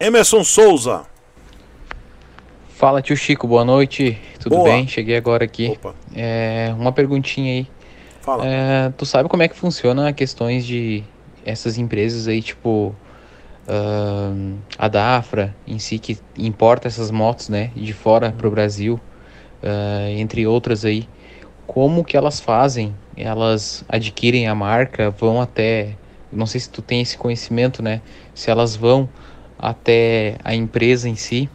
Emerson Souza. Fala tio Chico, boa noite. Tudo boa. bem? Cheguei agora aqui. É, uma perguntinha aí. Fala. É, tu sabe como é que funciona questões de essas empresas aí, tipo uh, a Dafra em si que importa essas motos, né, de fora para o Brasil, uh, entre outras aí. Como que elas fazem? Elas adquirem a marca, vão até, não sei se tu tem esse conhecimento, né? Se elas vão até a empresa em si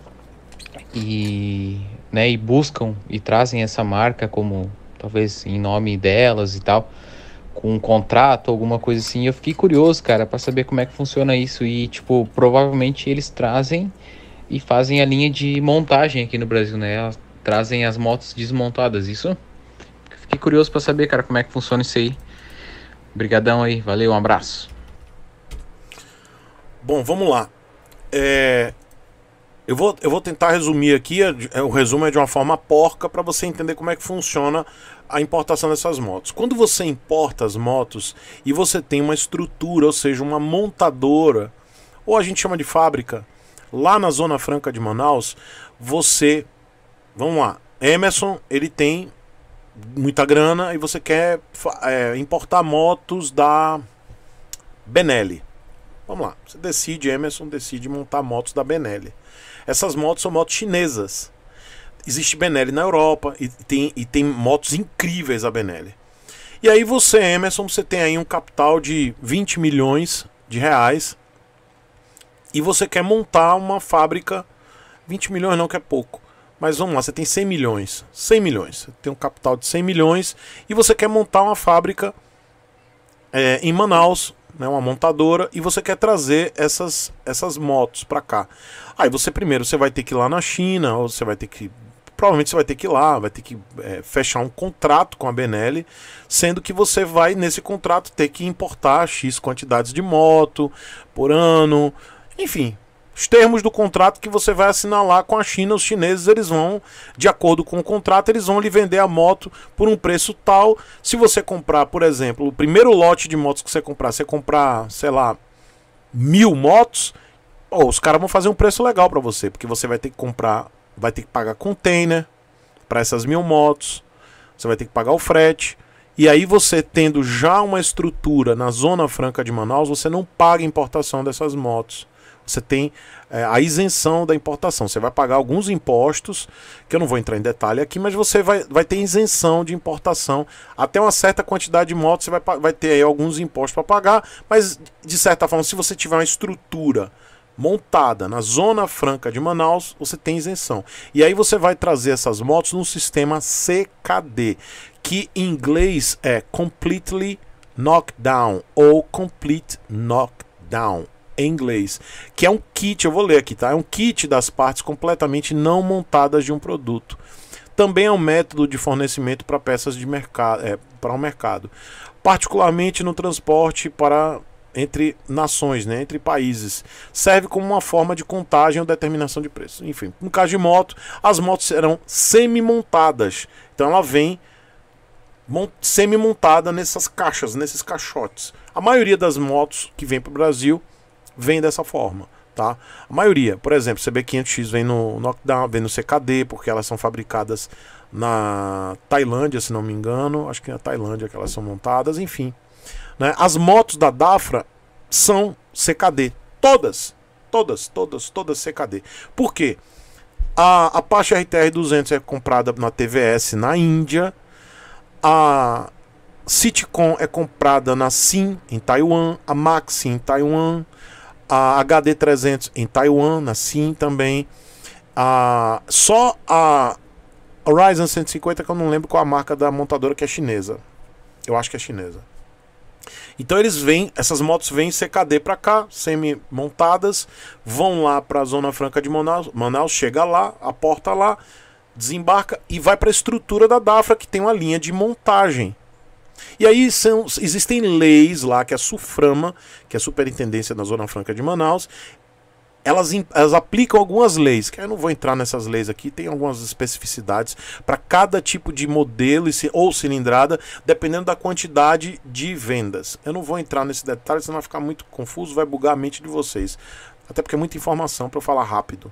e, né, e buscam e trazem essa marca como talvez em nome delas e tal, com um contrato, alguma coisa assim. Eu fiquei curioso, cara, para saber como é que funciona isso e tipo, provavelmente eles trazem e fazem a linha de montagem aqui no Brasil, né? Elas trazem as motos desmontadas, isso? Fiquei curioso para saber, cara, como é que funciona isso aí. Obrigadão aí, valeu, um abraço. Bom, vamos lá. É, eu, vou, eu vou tentar resumir aqui. É é, o resumo é de uma forma porca para você entender como é que funciona a importação dessas motos. Quando você importa as motos e você tem uma estrutura, ou seja, uma montadora, ou a gente chama de fábrica, lá na Zona Franca de Manaus, você. Vamos lá. Emerson, ele tem muita grana e você quer é, importar motos da Benelli. Vamos lá, você decide, Emerson decide montar motos da Benelli. Essas motos são motos chinesas. Existe Benelli na Europa e tem, e tem motos incríveis a Benelli. E aí você, Emerson, você tem aí um capital de 20 milhões de reais e você quer montar uma fábrica 20 milhões não que é pouco. Mas vamos lá, você tem 100 milhões, 100 milhões, você tem um capital de 100 milhões e você quer montar uma fábrica é, em Manaus né, uma montadora, e você quer trazer essas, essas motos para cá. Aí você primeiro você vai ter que ir lá na China, ou você vai ter que. Provavelmente você vai ter que ir lá, vai ter que é, fechar um contrato com a Benelli, sendo que você vai, nesse contrato, ter que importar X quantidades de moto por ano, enfim, os termos do contrato que você vai assinar lá com a China. Os chineses, eles vão, de acordo com o contrato, eles vão lhe vender a moto por um preço tal. Se você comprar, por exemplo, o primeiro lote de motos que você comprar, você comprar, sei lá, mil motos, oh, os caras vão fazer um preço legal para você, porque você vai ter que comprar, vai ter que pagar container para essas mil motos, você vai ter que pagar o frete. E aí você tendo já uma estrutura na Zona Franca de Manaus, você não paga importação dessas motos você tem é, a isenção da importação. Você vai pagar alguns impostos, que eu não vou entrar em detalhe aqui, mas você vai, vai ter isenção de importação. Até uma certa quantidade de motos, você vai, vai ter aí alguns impostos para pagar, mas de certa forma, se você tiver uma estrutura montada na Zona Franca de Manaus, você tem isenção. E aí você vai trazer essas motos no sistema CKD, que em inglês é Completely Knockdown ou Complete Knockdown em inglês, que é um kit, eu vou ler aqui, tá? É um kit das partes completamente não montadas de um produto. Também é um método de fornecimento para peças de mercado, é, para o um mercado, particularmente no transporte para entre nações, né, entre países. Serve como uma forma de contagem ou determinação de preço. Enfim, no caso de moto, as motos serão semi-montadas. Então ela vem semi-montada nessas caixas, nesses caixotes. A maioria das motos que vem para o Brasil vem dessa forma. Tá? A maioria, por exemplo, CB500X vem no Knockdown, vem no CKD, porque elas são fabricadas na Tailândia, se não me engano. Acho que é na Tailândia que elas são montadas, enfim. Né? As motos da Dafra são CKD. Todas, todas, todas, todas CKD. Por quê? A Apache RTR200 é comprada na TVS na Índia. A Citicon é comprada na Sim em Taiwan. A Maxi em Taiwan a HD300 em Taiwan, assim também. A, só a Ryzen 150, que eu não lembro qual a marca da montadora que é chinesa. Eu acho que é chinesa. Então eles vêm, essas motos vêm CKD para cá, semi-montadas, vão lá para a Zona Franca de Manaus, Manaus, chega lá, aporta lá, desembarca e vai para a estrutura da Dafra, que tem uma linha de montagem. E aí são, existem leis lá que a SUFRAMA, que é a Superintendência da Zona Franca de Manaus, elas, elas aplicam algumas leis, que eu não vou entrar nessas leis aqui, tem algumas especificidades para cada tipo de modelo ou cilindrada, dependendo da quantidade de vendas. Eu não vou entrar nesse detalhe, senão vai ficar muito confuso, vai bugar a mente de vocês. Até porque é muita informação para eu falar rápido.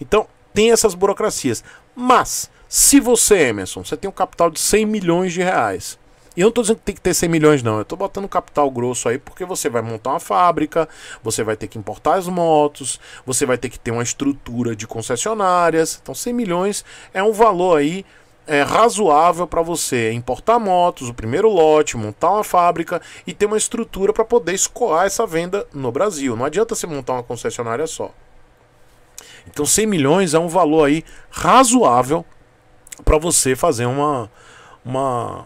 Então, tem essas burocracias. Mas, se você, Emerson, você tem um capital de 100 milhões de reais e eu não tô dizendo que tem que ter 100 milhões, não. Eu tô botando capital grosso aí porque você vai montar uma fábrica, você vai ter que importar as motos, você vai ter que ter uma estrutura de concessionárias. Então 100 milhões é um valor aí é, razoável para você importar motos, o primeiro lote, montar uma fábrica e ter uma estrutura para poder escoar essa venda no Brasil. Não adianta você montar uma concessionária só. Então 100 milhões é um valor aí razoável para você fazer uma, uma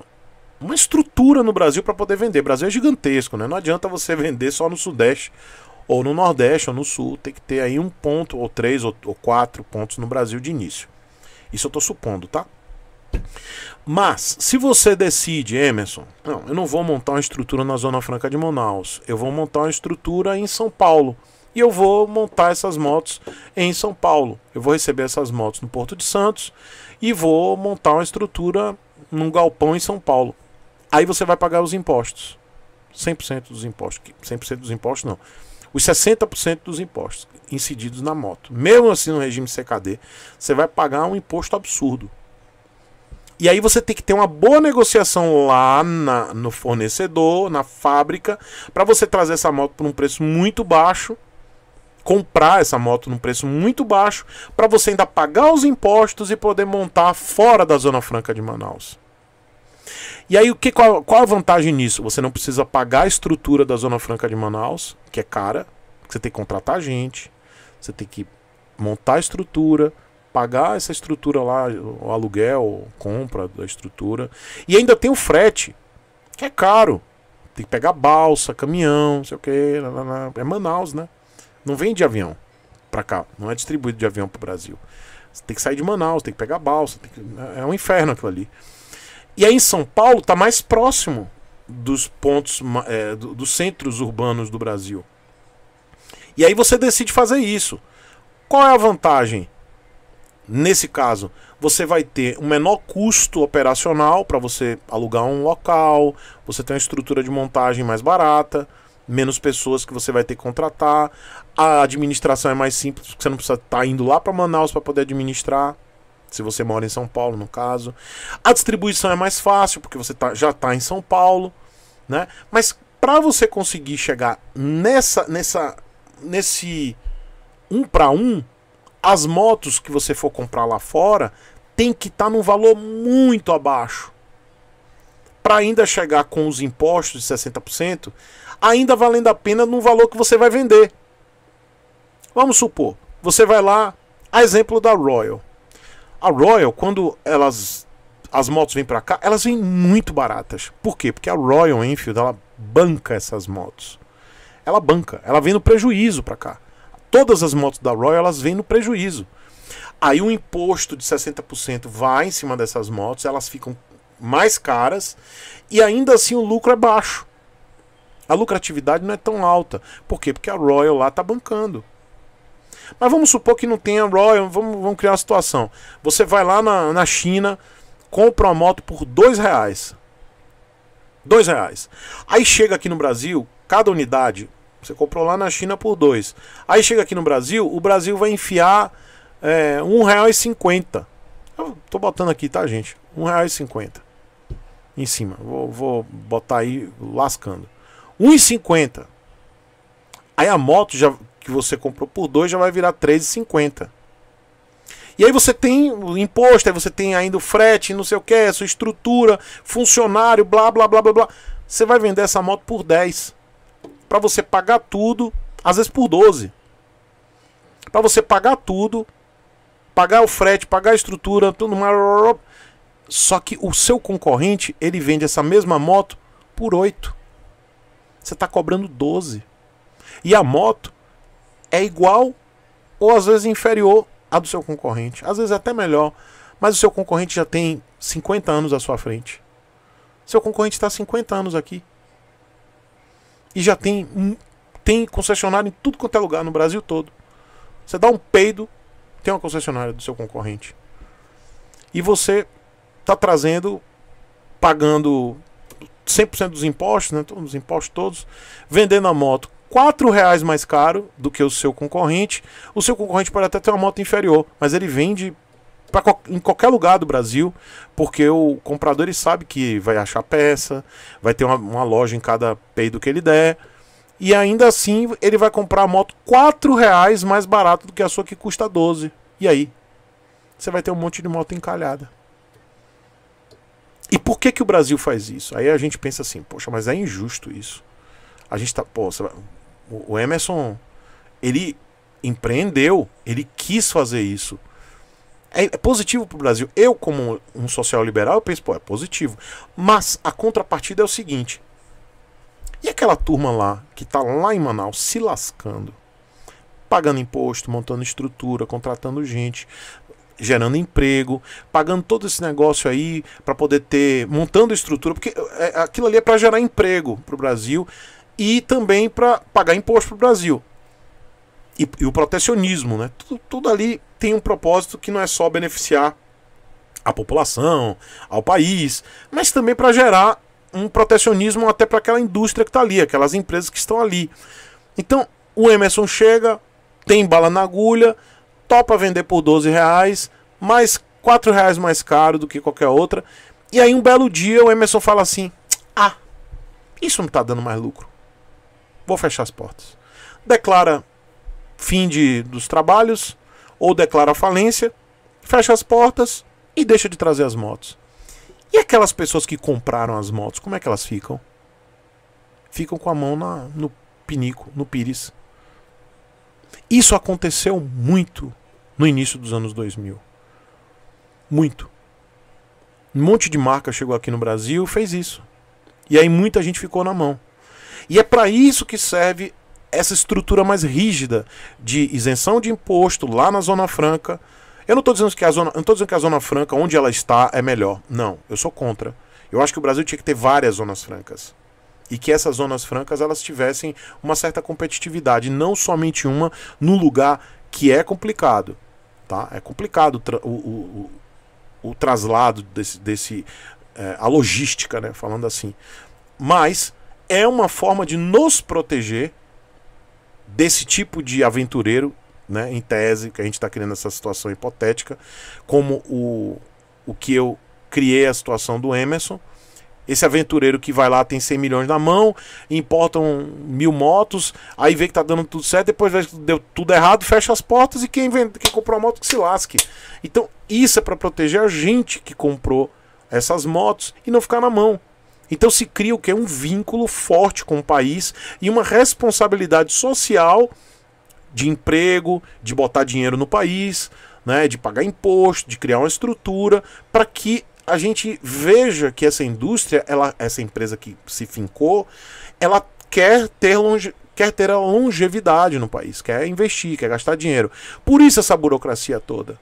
uma estrutura no Brasil para poder vender. O Brasil é gigantesco, né? Não adianta você vender só no Sudeste, ou no Nordeste, ou no Sul. Tem que ter aí um ponto, ou três, ou, ou quatro pontos no Brasil de início. Isso eu estou supondo, tá? Mas, se você decide, Emerson, não, eu não vou montar uma estrutura na Zona Franca de Manaus, eu vou montar uma estrutura em São Paulo. E eu vou montar essas motos em São Paulo. Eu vou receber essas motos no Porto de Santos e vou montar uma estrutura num galpão em São Paulo. Aí você vai pagar os impostos. 100% dos impostos. 100% dos impostos não. Os 60% dos impostos incididos na moto. Mesmo assim no regime CKD, você vai pagar um imposto absurdo. E aí você tem que ter uma boa negociação lá na, no fornecedor, na fábrica, para você trazer essa moto por um preço muito baixo, comprar essa moto num preço muito baixo, para você ainda pagar os impostos e poder montar fora da Zona Franca de Manaus. E aí, o que, qual, qual a vantagem nisso? Você não precisa pagar a estrutura da Zona Franca de Manaus, que é cara, você tem que contratar gente, você tem que montar a estrutura, pagar essa estrutura lá, o aluguel, compra da estrutura. E ainda tem o frete, que é caro. Tem que pegar balsa, caminhão, sei o que. É Manaus, né? Não vem de avião para cá. Não é distribuído de avião para o Brasil. Você tem que sair de Manaus, tem que pegar balsa. Que... É, é um inferno aquilo ali. E aí em São Paulo está mais próximo dos pontos, é, dos centros urbanos do Brasil. E aí você decide fazer isso. Qual é a vantagem? Nesse caso, você vai ter um menor custo operacional para você alugar um local, você tem uma estrutura de montagem mais barata, menos pessoas que você vai ter que contratar, a administração é mais simples, porque você não precisa estar tá indo lá para Manaus para poder administrar se você mora em São Paulo, no caso. A distribuição é mais fácil, porque você tá, já está em São Paulo, né? Mas para você conseguir chegar nessa, nessa, nesse um para um, as motos que você for comprar lá fora tem que estar tá num valor muito abaixo. Para ainda chegar com os impostos de 60%, ainda valendo a pena no valor que você vai vender. Vamos supor, você vai lá, a exemplo da Royal. A Royal, quando elas as motos vêm para cá, elas vêm muito baratas. Por quê? Porque a Royal Enfield ela banca essas motos. Ela banca, ela vem no prejuízo para cá. Todas as motos da Royal elas vêm no prejuízo. Aí o um imposto de 60% vai em cima dessas motos, elas ficam mais caras e ainda assim o lucro é baixo. A lucratividade não é tão alta. Por quê? Porque a Royal lá tá bancando. Mas vamos supor que não tenha Royal, vamos, vamos criar uma situação. Você vai lá na, na China, compra uma moto por dois reais. Dois reais. Aí chega aqui no Brasil, cada unidade, você comprou lá na China por dois. Aí chega aqui no Brasil, o Brasil vai enfiar é, um real e cinquenta. Eu tô botando aqui, tá, gente? Um real e cinquenta. Em cima. Vou, vou botar aí lascando. 1,50. Aí a moto já que você comprou por 2 já vai virar 3,50. E aí você tem o imposto, aí você tem ainda o frete, não sei o que, sua estrutura, funcionário, blá blá blá blá blá. Você vai vender essa moto por 10. Para você pagar tudo, às vezes por 12. Para você pagar tudo, pagar o frete, pagar a estrutura, tudo mais. Só que o seu concorrente, ele vende essa mesma moto por 8. Você está cobrando 12. E a moto é igual ou às vezes inferior à do seu concorrente, às vezes é até melhor, mas o seu concorrente já tem 50 anos à sua frente. Seu concorrente está 50 anos aqui e já tem tem concessionário em tudo quanto é lugar no Brasil todo. Você dá um peido, tem uma concessionária do seu concorrente. E você está trazendo, pagando 100% dos impostos, né, os impostos todos, vendendo a moto quatro reais mais caro do que o seu concorrente. O seu concorrente pode até ter uma moto inferior, mas ele vende pra, em qualquer lugar do Brasil, porque o comprador ele sabe que vai achar peça, vai ter uma, uma loja em cada peido que ele der. E ainda assim ele vai comprar a moto quatro reais mais barato do que a sua que custa 12. E aí? Você vai ter um monte de moto encalhada. E por que, que o Brasil faz isso? Aí a gente pensa assim, poxa, mas é injusto isso. A gente tá. Pô, o, Emerson, ele empreendeu, ele quis fazer isso. É, é positivo para o Brasil. Eu, como um social liberal, eu penso, pô, é positivo. Mas a contrapartida é o seguinte: e aquela turma lá, que está lá em Manaus, se lascando, pagando imposto, montando estrutura, contratando gente, gerando emprego, pagando todo esse negócio aí para poder ter, montando estrutura, porque é, é, aquilo ali é para gerar emprego para o Brasil e também para pagar imposto para o Brasil. E, e, o protecionismo, né? Tudo, tudo ali tem um propósito que não é só beneficiar a população, ao país, mas também para gerar um protecionismo até para aquela indústria que está ali, aquelas empresas que estão ali. Então o Emerson chega, tem bala na agulha, topa vender por 12 reais, mais 4 reais mais caro do que qualquer outra. E aí um belo dia o Emerson fala assim: Ah, isso não está dando mais lucro vou fechar as portas. Declara fim de, dos trabalhos ou declara falência, fecha as portas e deixa de trazer as motos. E aquelas pessoas que compraram as motos, como é que elas ficam? Ficam com a mão na, no pinico, no pires. Isso aconteceu muito no início dos anos 2000. Muito. Um monte de marca chegou aqui no Brasil, fez isso. E aí muita gente ficou na mão. E é para isso que serve essa estrutura mais rígida de isenção de imposto lá na Zona Franca. Eu não estou dizendo que a Zona, não dizendo que a Zona Franca, onde ela está, é melhor. Não, eu sou contra. Eu acho que o Brasil tinha que ter várias zonas francas e que essas zonas francas elas tivessem uma certa competitividade, não somente uma no lugar que é complicado, tá? É complicado o, o, o, o traslado desse, desse é, a logística, né? Falando assim, mas é uma forma de nos proteger desse tipo de aventureiro, né, em tese, que a gente está criando essa situação hipotética, como o, o que eu criei a situação do Emerson. Esse aventureiro que vai lá tem 100 milhões na mão, importam mil motos, aí vê que tá dando tudo certo, depois vê que deu tudo errado, fecha as portas e quem, vende, quem comprou a moto que se lasque. Então isso é para proteger a gente que comprou essas motos e não ficar na mão. Então se cria o que? Um vínculo forte com o país e uma responsabilidade social de emprego, de botar dinheiro no país, né, de pagar imposto, de criar uma estrutura para que a gente veja que essa indústria, ela, essa empresa que se fincou, ela quer ter longe, quer ter a longevidade no país, quer investir, quer gastar dinheiro. Por isso essa burocracia toda.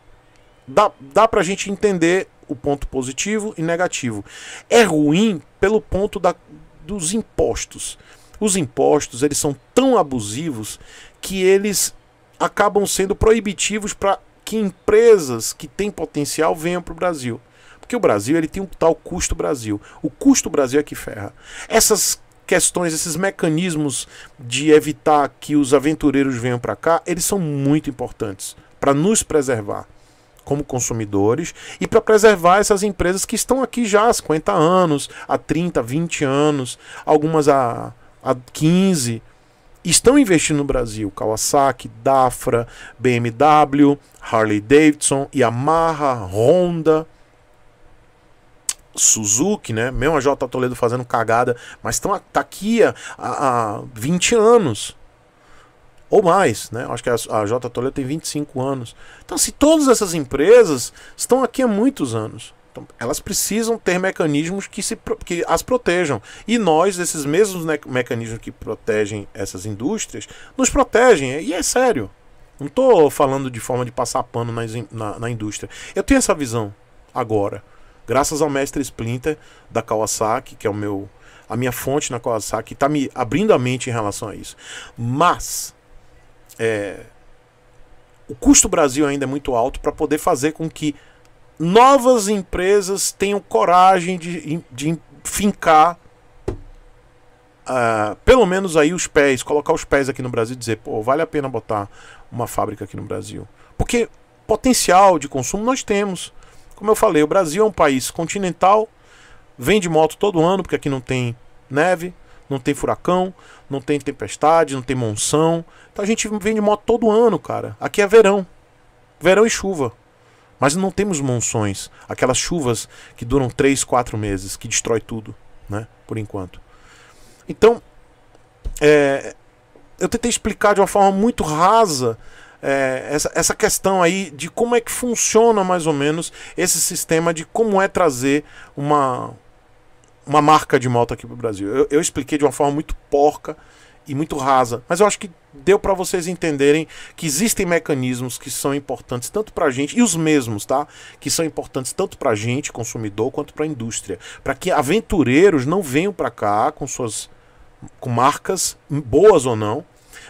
Dá, dá para a gente entender o ponto positivo e negativo. É ruim pelo ponto da, dos impostos. Os impostos, eles são tão abusivos que eles acabam sendo proibitivos para que empresas que têm potencial venham para o Brasil. Porque o Brasil ele tem um tal custo Brasil. O custo Brasil é que ferra. Essas questões, esses mecanismos de evitar que os aventureiros venham para cá, eles são muito importantes para nos preservar como consumidores e para preservar essas empresas que estão aqui já há 50 anos, há 30, 20 anos, algumas há, há 15. Estão investindo no Brasil, Kawasaki, Dafra, BMW, Harley Davidson, Yamaha, Honda, Suzuki, né? Mesmo a J. Toledo fazendo cagada, mas estão tá aqui há, há 20 anos ou mais, né? Acho que a, a J Toledo tem 25 anos. Então, se todas essas empresas estão aqui há muitos anos, então, elas precisam ter mecanismos que, se, que as protejam. E nós, esses mesmos mecanismos que protegem essas indústrias, nos protegem. E é sério. Não estou falando de forma de passar pano na, na, na, indústria. Eu tenho essa visão agora. Graças ao mestre Splinter da Kawasaki, que é o meu a minha fonte na Kawasaki, que está me abrindo a mente em relação a isso. Mas é, o custo Brasil ainda é muito alto para poder fazer com que novas empresas tenham coragem de, de fincar uh, pelo menos aí os pés, colocar os pés aqui no Brasil e dizer, pô, vale a pena botar uma fábrica aqui no Brasil. Porque potencial de consumo nós temos. Como eu falei, o Brasil é um país continental, vende moto todo ano, porque aqui não tem neve, não tem furacão, não tem tempestade, não tem monção. Então a gente vende moto todo ano, cara. Aqui é verão. Verão e chuva. Mas não temos monções, aquelas chuvas que duram 3, 4 meses, que destrói tudo, né? Por enquanto. Então, é, eu tentei explicar de uma forma muito rasa é, essa, essa questão aí de como é que funciona mais ou menos esse sistema de como é trazer uma, uma marca de moto aqui pro Brasil. Eu, eu, expliquei de uma forma muito porca e muito rasa, mas eu acho que deu para vocês entenderem que existem mecanismos que são importantes tanto para a gente e os mesmos, tá? Que são importantes tanto para a gente, consumidor, quanto para a indústria, para que aventureiros não venham para cá com suas com marcas boas ou não,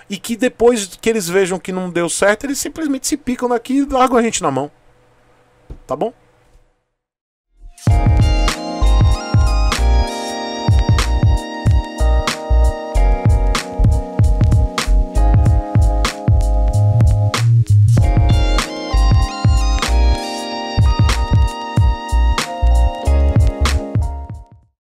e que depois que eles vejam que não deu certo, eles simplesmente se picam daqui e largam a gente na mão. Tá bom?